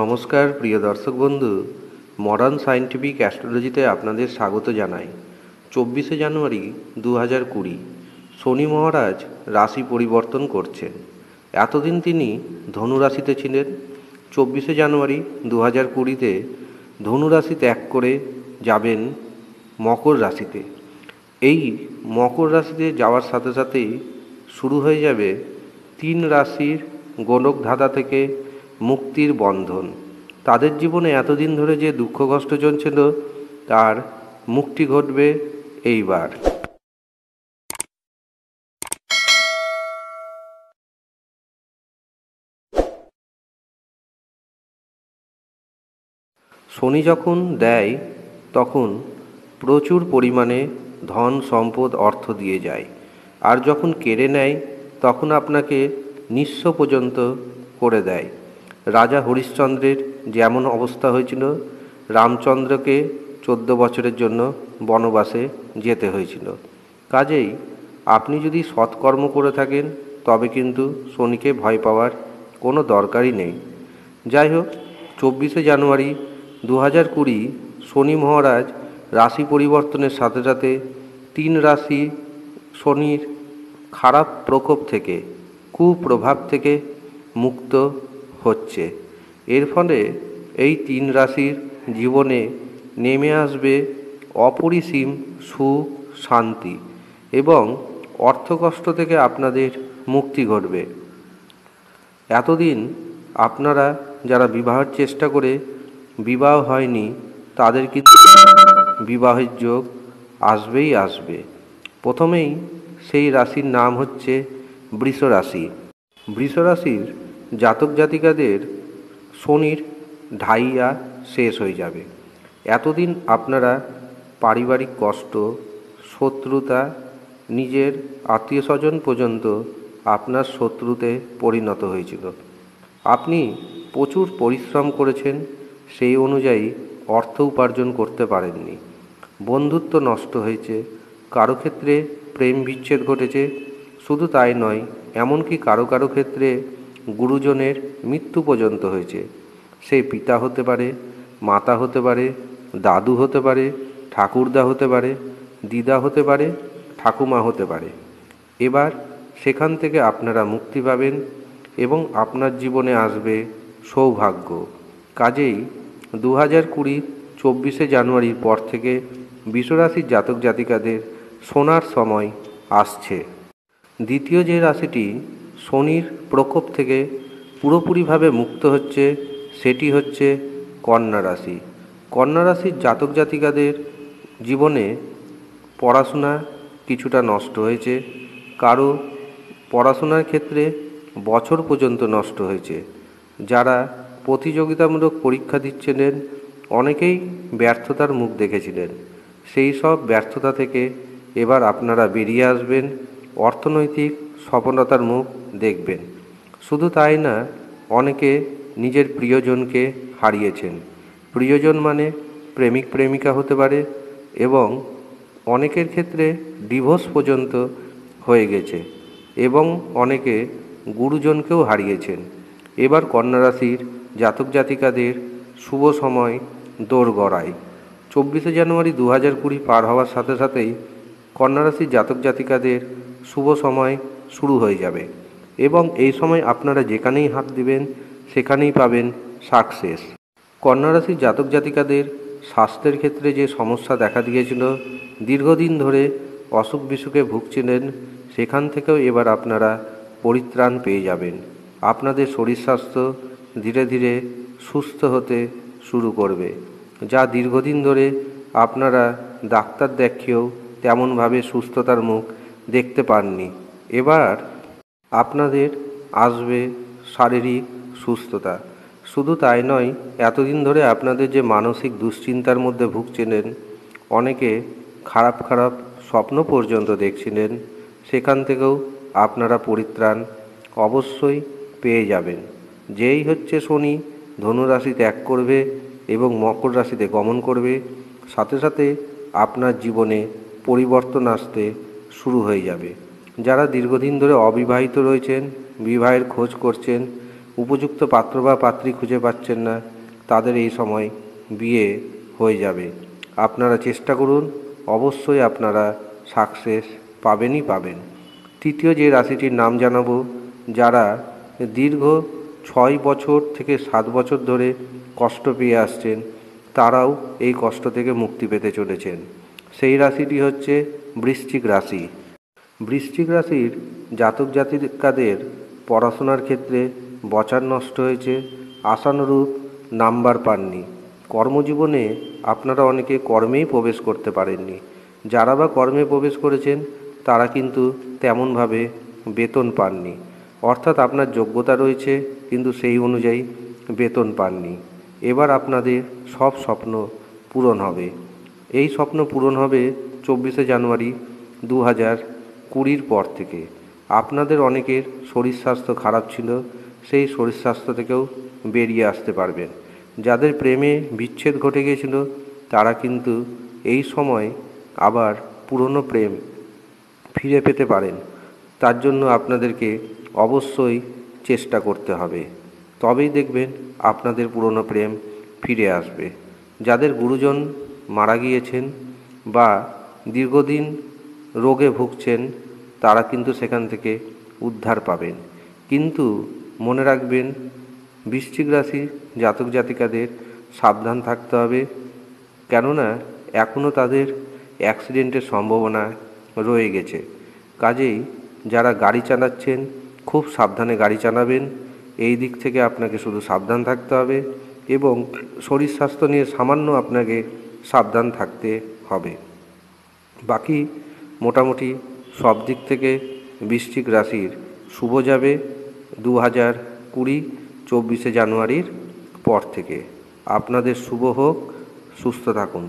নমস্কার প্রিয় দর্শক বন্ধু মডার্ন সায়েন্টিফিক অ্যাস্ট্রোলজিতে আপনাদের স্বাগত জানাই চব্বিশে জানুয়ারি দু হাজার কুড়ি শনি মহারাজ রাশি পরিবর্তন করছেন এতদিন তিনি ধনুরাশিতে ছিলেন চব্বিশে জানুয়ারি দু হাজার কুড়িতে ধনুরাশি ত্যাগ করে যাবেন মকর রাশিতে এই মকর রাশিতে যাওয়ার সাথে সাথেই শুরু হয়ে যাবে তিন রাশির গোলক ধাঁধা থেকে মুক্তির বন্ধন তাদের জীবনে এতদিন ধরে যে দুঃখ কষ্ট চলছিল তার মুক্তি ঘটবে এইবার শনি যখন দেয় তখন প্রচুর পরিমাণে ধন সম্পদ অর্থ দিয়ে যায় আর যখন কেড়ে নেয় তখন আপনাকে নিঃস্ব পর্যন্ত করে দেয় রাজা হরিশ্চন্দ্রের যেমন অবস্থা হয়েছিল রামচন্দ্রকে চোদ্দ বছরের জন্য বনবাসে যেতে হয়েছিল কাজেই আপনি যদি সৎকর্ম করে থাকেন তবে কিন্তু শনিকে ভয় পাওয়ার কোনো দরকারই নেই যাই হোক চব্বিশে জানুয়ারি দু হাজার কুড়ি শনি মহারাজ রাশি পরিবর্তনের সাথে সাথে তিন রাশি শনির খারাপ প্রকোপ থেকে কুপ্রভাব থেকে মুক্ত হচ্ছে এর ফলে এই তিন রাশির জীবনে নেমে আসবে অপরিসীম সুখ শান্তি এবং অর্থকষ্ট থেকে আপনাদের মুক্তি ঘটবে এতদিন আপনারা যারা বিবাহের চেষ্টা করে বিবাহ হয়নি তাদের কিন্তু বিবাহের যোগ আসবেই আসবে প্রথমেই সেই রাশির নাম হচ্ছে বৃষ রাশি বৃষ রাশির জাতক জাতিকাদের শনির ঢাইয়া শেষ হয়ে যাবে এতদিন আপনারা পারিবারিক কষ্ট শত্রুতা নিজের আত্মীয় স্বজন পর্যন্ত আপনার শত্রুতে পরিণত হয়েছিল আপনি প্রচুর পরিশ্রম করেছেন সেই অনুযায়ী অর্থ উপার্জন করতে পারেননি বন্ধুত্ব নষ্ট হয়েছে কারো ক্ষেত্রে প্রেম বিচ্ছেদ ঘটেছে শুধু তাই নয় এমনকি কারো কারো ক্ষেত্রে গুরুজনের মৃত্যু পর্যন্ত হয়েছে সে পিতা হতে পারে মাতা হতে পারে দাদু হতে পারে ঠাকুরদা হতে পারে দিদা হতে পারে ঠাকুমা হতে পারে এবার সেখান থেকে আপনারা মুক্তি পাবেন এবং আপনার জীবনে আসবে সৌভাগ্য কাজেই দু হাজার কুড়ি চব্বিশে জানুয়ারির পর থেকে বিশ্বরাশির জাতক জাতিকাদের সোনার সময় আসছে দ্বিতীয় যে রাশিটি শনির প্রকোপ থেকে পুরোপুরিভাবে মুক্ত হচ্ছে সেটি হচ্ছে কন্যা রাশি কন্যা রাশির জাতক জাতিকাদের জীবনে পড়াশোনা কিছুটা নষ্ট হয়েছে কারো পড়াশোনার ক্ষেত্রে বছর পর্যন্ত নষ্ট হয়েছে যারা প্রতিযোগিতামূলক পরীক্ষা দিচ্ছিলেন অনেকেই ব্যর্থতার মুখ দেখেছিলেন সেই সব ব্যর্থতা থেকে এবার আপনারা বেরিয়ে আসবেন অর্থনৈতিক সফলতার মুখ দেখবেন শুধু তাই না অনেকে নিজের প্রিয়জনকে হারিয়েছেন প্রিয়জন মানে প্রেমিক প্রেমিকা হতে পারে এবং অনেকের ক্ষেত্রে ডিভোর্স পর্যন্ত হয়ে গেছে এবং অনেকে গুরুজনকেও হারিয়েছেন এবার কন্যারাশির জাতক জাতিকাদের শুভ সময় দৌড় গড়ায় চব্বিশে জানুয়ারি দু হাজার কুড়ি পার হওয়ার সাথে সাথেই কন্যারাশির জাতক জাতিকাদের শুভ সময় শুরু হয়ে যাবে এবং এই সময় আপনারা যেখানেই হাত দিবেন সেখানেই পাবেন সাকসেস কন্যারাশির জাতক জাতিকাদের স্বাস্থ্যের ক্ষেত্রে যে সমস্যা দেখা দিয়েছিল দীর্ঘদিন ধরে অসুখ বিসুখে ভুগছিলেন সেখান থেকেও এবার আপনারা পরিত্রাণ পেয়ে যাবেন আপনাদের শরীর স্বাস্থ্য ধীরে ধীরে সুস্থ হতে শুরু করবে যা দীর্ঘদিন ধরে আপনারা ডাক্তার দেখিয়েও তেমনভাবে সুস্থতার মুখ দেখতে পাননি এবার আপনাদের আসবে শারীরিক সুস্থতা শুধু তাই নয় এতদিন ধরে আপনাদের যে মানসিক দুশ্চিন্তার মধ্যে ভুগছিলেন অনেকে খারাপ খারাপ স্বপ্ন পর্যন্ত দেখছিলেন সেখান থেকেও আপনারা পরিত্রাণ অবশ্যই পেয়ে যাবেন যেই হচ্ছে শনি ধনুরাশি ত্যাগ করবে এবং মকর রাশিতে গমন করবে সাথে সাথে আপনার জীবনে পরিবর্তন আসতে শুরু হয়ে যাবে যারা দীর্ঘদিন ধরে অবিবাহিত রয়েছেন বিবাহের খোঁজ করছেন উপযুক্ত পাত্র বা পাত্রী খুঁজে পাচ্ছেন না তাদের এই সময় বিয়ে হয়ে যাবে আপনারা চেষ্টা করুন অবশ্যই আপনারা সাকসেস পাবেনই পাবেন তৃতীয় যে রাশিটির নাম জানাবো যারা দীর্ঘ ছয় বছর থেকে সাত বছর ধরে কষ্ট পেয়ে আসছেন তারাও এই কষ্ট থেকে মুক্তি পেতে চলেছেন সেই রাশিটি হচ্ছে বৃশ্চিক রাশি বৃশ্চিক রাশির জাতক জাতিকাদের পড়াশোনার ক্ষেত্রে বচার নষ্ট হয়েছে আশানুরূপ নাম্বার পাননি কর্মজীবনে আপনারা অনেকে কর্মেই প্রবেশ করতে পারেননি যারা বা কর্মে প্রবেশ করেছেন তারা কিন্তু তেমনভাবে বেতন পাননি অর্থাৎ আপনার যোগ্যতা রয়েছে কিন্তু সেই অনুযায়ী বেতন পাননি এবার আপনাদের সব স্বপ্ন পূরণ হবে এই স্বপ্ন পূরণ হবে চব্বিশে জানুয়ারি দু হাজার কুড়ির পর থেকে আপনাদের অনেকের শরীর স্বাস্থ্য খারাপ ছিল সেই শরীর স্বাস্থ্য থেকেও বেরিয়ে আসতে পারবেন যাদের প্রেমে বিচ্ছেদ ঘটে গিয়েছিল তারা কিন্তু এই সময় আবার পুরনো প্রেম ফিরে পেতে পারেন তার জন্য আপনাদেরকে অবশ্যই চেষ্টা করতে হবে তবেই দেখবেন আপনাদের পুরনো প্রেম ফিরে আসবে যাদের গুরুজন মারা গিয়েছেন বা দীর্ঘদিন রোগে ভুগছেন তারা কিন্তু সেখান থেকে উদ্ধার পাবেন কিন্তু মনে রাখবেন বৃশ্চিক রাশি জাতক জাতিকাদের সাবধান থাকতে হবে কেননা এখনও তাদের অ্যাক্সিডেন্টের সম্ভাবনা রয়ে গেছে কাজেই যারা গাড়ি চালাচ্ছেন খুব সাবধানে গাড়ি চালাবেন এই দিক থেকে আপনাকে শুধু সাবধান থাকতে হবে এবং শরীর স্বাস্থ্য নিয়ে সামান্য আপনাকে সাবধান থাকতে হবে বাকি মোটামুটি সব দিক থেকে বৃশ্চিক রাশির শুভ যাবে দু হাজার কুড়ি চব্বিশে জানুয়ারির পর থেকে আপনাদের শুভ হোক সুস্থ থাকুন